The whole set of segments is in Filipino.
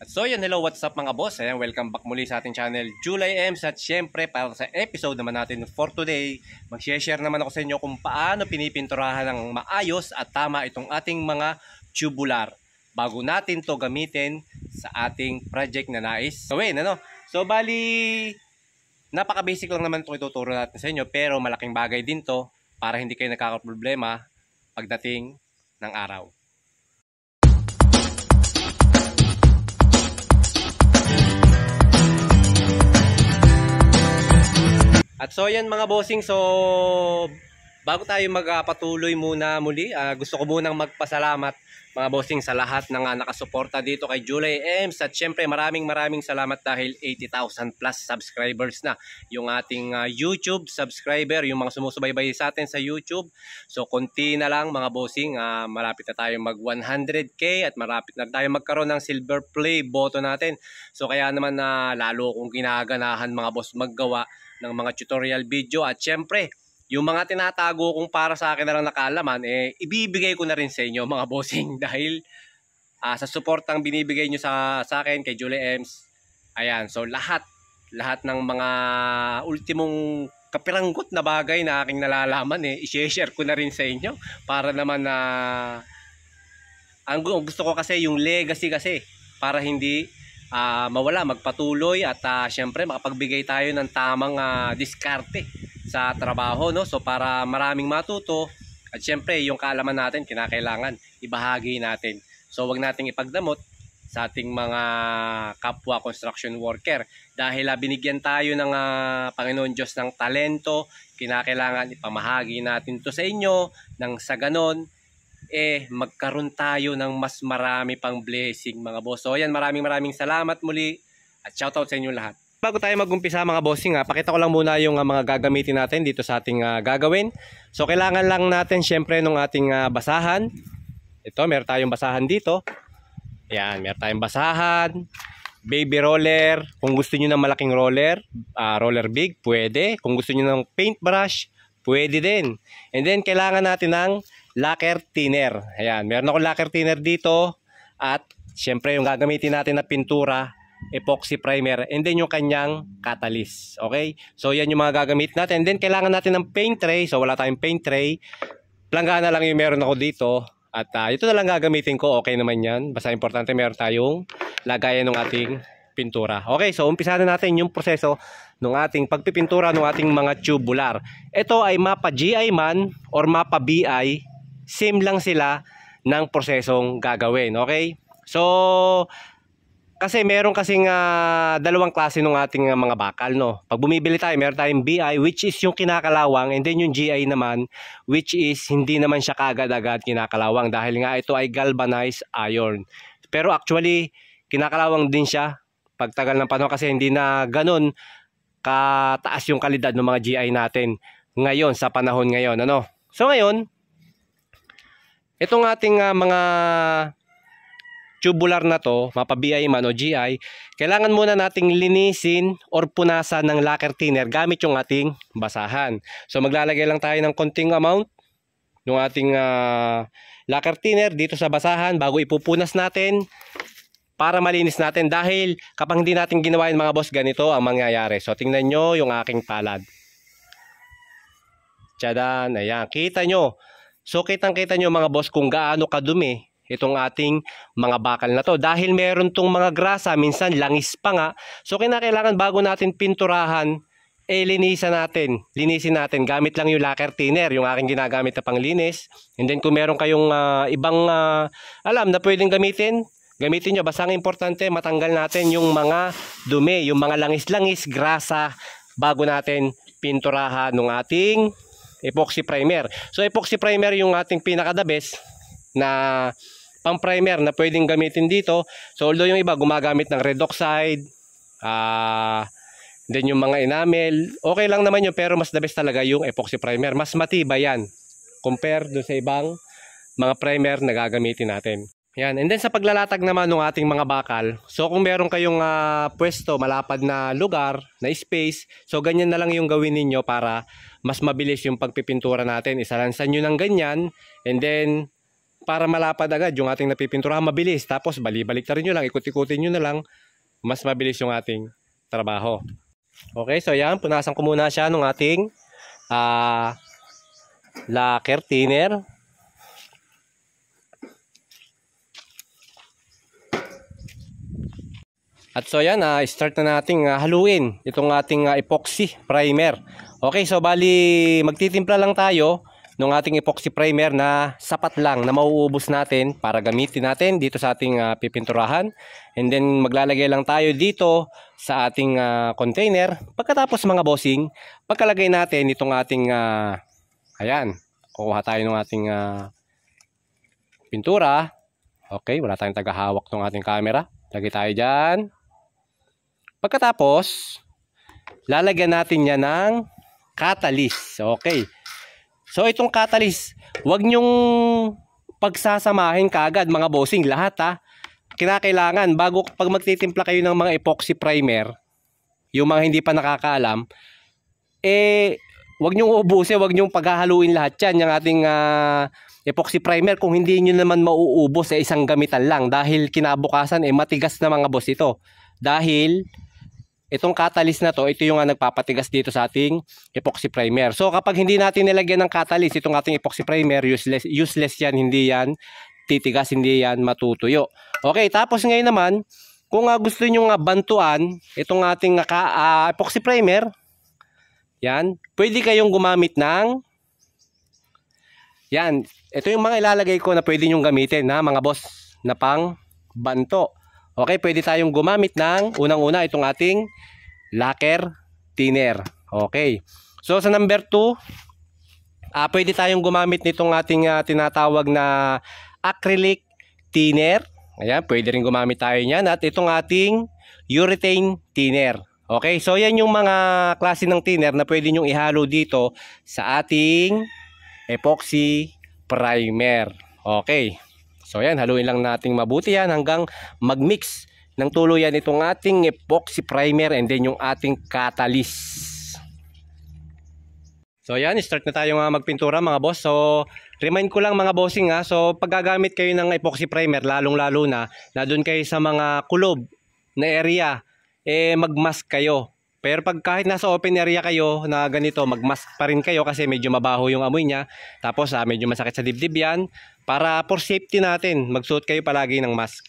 At so yun, hello, what's up mga boss? Ayan, welcome back muli sa ating channel July M's at syempre para sa episode naman natin for today mag-share naman ako sa inyo kung paano pinipinturahan ng maayos at tama itong ating mga tubular Bago natin to gamitin sa ating project na nais gawin ano? So bali, napaka basic lang naman ito ituturo natin sa inyo pero malaking bagay din to para hindi kayo nakakaproblema pagdating ng araw At so yan mga bossing, so Bago tayo magpatuloy muna muli, uh, gusto ko munang magpasalamat mga bossing sa lahat ng uh, nakasuporta dito kay Julie M. at syempre maraming maraming salamat dahil 80,000 plus subscribers na yung ating uh, YouTube subscriber, yung mga sumusubaybay sa atin sa YouTube. So konti na lang mga bossing, uh, malapit na tayo mag 100k at malapit na tayo magkaroon ng silver play boto natin. So kaya naman na uh, lalo kung ginaganahan mga boss maggawa ng mga tutorial video at syempre yung mga tinatago kong para sa akin na lang nakalaman, eh, ibibigay ko na rin sa inyo mga bossing dahil uh, sa suportang binibigay nyo sa, sa akin kay Julie Ems. Ayan, so lahat, lahat ng mga ultimong kapiranggot na bagay na aking nalalaman, eh, i-share ko na rin sa inyo para naman na uh, ang gusto ko kasi yung legacy kasi para hindi uh, mawala, magpatuloy at uh, syempre makapagbigay tayo ng tamang uh, diskarte sa trabaho no. So para maraming matuto at syempre yung kaalaman natin kinakailangan ibahagi natin. So wag nating ipagdamot sa ating mga kapwa construction worker dahil uh, binigyan tayo ng uh, Panginoon Diyos ng talento kinakailangan ipamahagi natin to sa inyo nang sa ganon eh magkaroon tayo ng mas marami pang blessing mga boss so ayan maraming maraming salamat muli at shoutout sa inyo lahat Bago tayo magumpisa mga bossing, ha, ah, pakita ko lang muna yung uh, mga gagamitin natin dito sa ating uh, gagawin. So kailangan lang natin syempre nung ating uh, basahan. Ito, meron tayong basahan dito. Yan, meron tayong basahan. Baby roller, kung gusto niyo ng malaking roller, uh, roller big, pwede. Kung gusto niyo ng paintbrush, pwede din. And then kailangan natin ng lacquer thinner. Ayan, meron ako lacquer thinner dito at syempre yung gagamitin natin na pintura epoxy primer, and then yung kanyang catalyst. Okay? So, yan yung mga gagamit natin. And then, kailangan natin ng paint tray. So, wala tayong paint tray. Planggana lang yung meron ako dito. At uh, ito na lang gagamitin ko. Okay naman yan. Basta importante meron tayong lagayan ng ating pintura. Okay, so umpisa na natin yung proseso ng ating pagpipintura ng ating mga tubular. Ito ay mapa GI man or mapa BI. Same lang sila ng prosesong gagawin. Okay? So, kasi meron kasing uh, dalawang klase ng ating ah, mga bakal, no? Pag bumibili tayo, meron tayong BI, which is yung kinakalawang, and then yung GI naman, which is hindi naman siya kaagad-agad kinakalawang dahil nga ito ay galvanized iron. Pero actually, kinakalawang din siya pagtagal ng panahon kasi hindi na ganoon kataas yung kalidad ng mga GI natin ngayon sa panahon ngayon, ano? So ngayon, itong ating uh, mga tubular na to, mapa BI man o GI, kailangan muna nating linisin or punasan ng lacquer thinner gamit yung ating basahan. So maglalagay lang tayo ng konting amount ng ating uh, lacquer thinner dito sa basahan bago ipupunas natin para malinis natin dahil kapag hindi natin ginawa yung mga boss ganito ang mangyayari. So tingnan nyo yung aking palad. Tsadan, ayan. Kita nyo. So kitang kita nyo mga boss kung gaano kadumi itong ating mga bakal na to. Dahil meron tong mga grasa, minsan langis pa nga. So kinakailangan bago natin pinturahan, eh linisan natin, linisin natin. Gamit lang yung lacquer thinner, yung aking ginagamit na panglinis. And then kung meron kayong uh, ibang uh, alam na pwedeng gamitin, gamitin nyo. Basta ang importante, matanggal natin yung mga dumi, yung mga langis-langis, grasa, bago natin pinturahan ng ating epoxy primer. So epoxy primer yung ating pinaka the best na pang-primer na pwedeng gamitin dito. So although yung iba gumagamit ng red oxide, ah, uh, then yung mga enamel, okay lang naman yun pero mas the best talaga yung epoxy primer. Mas matibay yan compare dun sa ibang mga primer na gagamitin natin. Yan. And then sa paglalatag naman ng ating mga bakal, so kung meron kayong uh, pwesto, malapad na lugar, na space, so ganyan na lang yung gawin ninyo para mas mabilis yung pagpipintura natin. Isalansan nyo ng ganyan and then para malapad agad yung ating napipinturahan mabilis. Tapos balibalik na rin nyo lang, ikot-ikutin nyo na lang, mas mabilis yung ating trabaho. Okay, so yan, punasan ko muna siya ng ating uh, lacquer thinner. At so yan, uh, start na nating uh, haluin itong ating uh, epoxy primer. Okay, so bali magtitimpla lang tayo ng ating epoxy primer na sapat lang na mauubos natin para gamitin natin dito sa ating uh, pipinturahan. And then maglalagay lang tayo dito sa ating uh, container. Pagkatapos mga bossing, pagkalagay natin itong ating, uh, ayan, kukuha tayo ng ating uh, pintura. Okay, wala tayong tagahawak ng ating camera. Lagay tayo dyan. Pagkatapos, lalagyan natin yan ng catalyst. Okay. So itong catalyst, wag nyong pagsasamahin kaagad mga bossing lahat ha. Kinakailangan bago pag magtitimpla kayo ng mga epoxy primer, yung mga hindi pa nakakaalam, eh wag nyong ubusin, wag nyong paghahaluin lahat 'yan yung ating uh, epoxy primer kung hindi niyo naman mauubos sa eh, isang gamitan lang dahil kinabukasan eh matigas na mga boss ito. Dahil itong catalyst na to, ito yung uh, nagpapatigas dito sa ating epoxy primer. So kapag hindi natin nilagyan ng catalyst, itong ating epoxy primer, useless, useless yan, hindi yan titigas, hindi yan matutuyo. Okay, tapos ngayon naman, kung uh, gusto nyo nga bantuan itong ating uh, epoxy primer, yan, pwede kayong gumamit ng yan, ito yung mga ilalagay ko na pwede nyong gamitin ha mga boss na pang banto. Okay, pwede tayong gumamit ng unang-una itong ating lacquer thinner. Okay. So sa number 2, uh, ah, pwede tayong gumamit nitong ating uh, tinatawag na acrylic thinner. Ayan, pwede rin gumamit tayo niyan at itong ating urethane thinner. Okay, so yan yung mga klase ng thinner na pwede nyong ihalo dito sa ating epoxy primer. Okay. So ayan, haluin lang nating mabuti yan hanggang magmix ng tuluyan itong ating epoxy primer and then yung ating catalyst. So ayan, start na tayo magpintura mga boss. So remind ko lang mga bossing ha. So pag gagamit kayo ng epoxy primer, lalong lalo na, na doon kayo sa mga kulob na area, eh magmask kayo. Pero pag kahit nasa open area kayo na ganito, magmask pa rin kayo kasi medyo mabaho yung amoy niya. Tapos ah, medyo masakit sa dibdib yan. Para for safety natin, magsuot kayo palagi ng mask.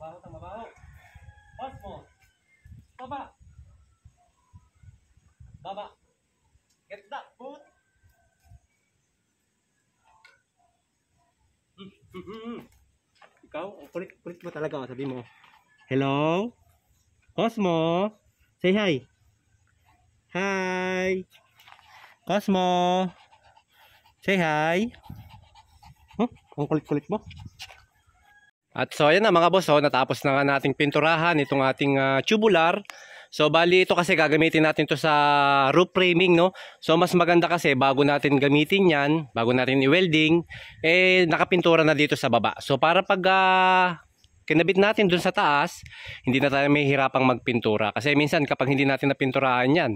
Mabaho tang mabaho. Pass mo. Baba. Baba. Get that foot. Ikaw, ang kulit-kulit mo talaga. Sabi mo, hello? Cosmo? Say hi. Hi. Cosmo? Say hi. Huh? Ang kulit-kulit mo. At so ayan na mga boss, oh, natapos na nga nating pinturahan itong ating uh, tubular. So bali ito kasi gagamitin natin to sa roof framing no. So mas maganda kasi bago natin gamitin 'yan, bago natin i-welding, eh nakapintura na dito sa baba. So para pag uh, kinabit natin dun sa taas, hindi na tayo mahihirapang magpintura kasi minsan kapag hindi natin napinturahan 'yan,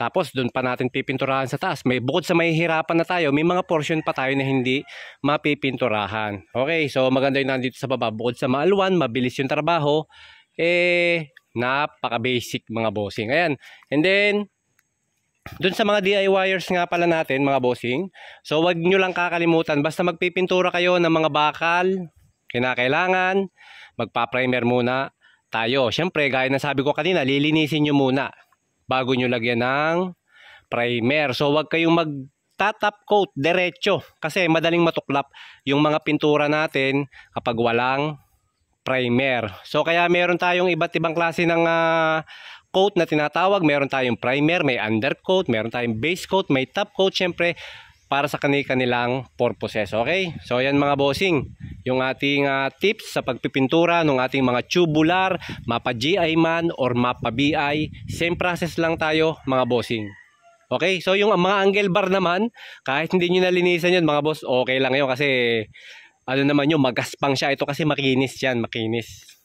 tapos doon pa natin pipinturahan sa taas. May bukod sa mahihirapan na tayo, may mga portion pa tayo na hindi mapipinturahan. Okay, so maganda 'yung nandito sa baba. Bukod sa maalwan, mabilis 'yung trabaho, eh napaka-basic mga bossing. Ayan. And then doon sa mga DIYers nga pala natin, mga bossing, so wag niyo lang kakalimutan, basta magpipintura kayo ng mga bakal, kinakailangan, magpa-primer muna tayo. Siyempre, gaya na sabi ko kanina, lilinisin nyo muna bago nyo lagyan ng primer. So wag kayong mag tatap coat diretso kasi madaling matuklap yung mga pintura natin kapag walang primer. So kaya meron tayong iba't ibang klase ng uh, coat na tinatawag. Meron tayong primer, may undercoat, meron tayong base coat, may top coat. Siyempre, para sa kani-kanilang purposes. Okay? So ayan mga bossing, yung ating uh, tips sa pagpipintura ng ating mga tubular, mapa GI man or mapa BI, same process lang tayo mga bossing. Okay, so yung mga angle bar naman, kahit hindi nyo nalinisan 'yon mga boss, okay lang 'yon kasi ano naman 'yon, magaspang siya. Ito kasi makinis yan, makinis.